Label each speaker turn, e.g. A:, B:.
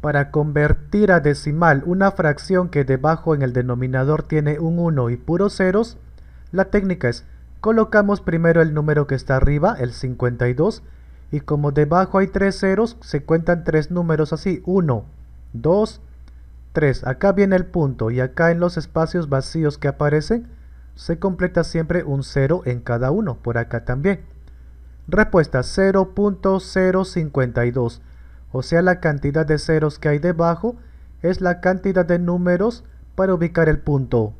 A: Para convertir a decimal una fracción que debajo en el denominador tiene un 1 y puros ceros, la técnica es, colocamos primero el número que está arriba, el 52, y como debajo hay tres ceros, se cuentan tres números así, 1, 2, 3. Acá viene el punto y acá en los espacios vacíos que aparecen, se completa siempre un 0 en cada uno, por acá también. Respuesta 0.052 o sea la cantidad de ceros que hay debajo, es la cantidad de números para ubicar el punto.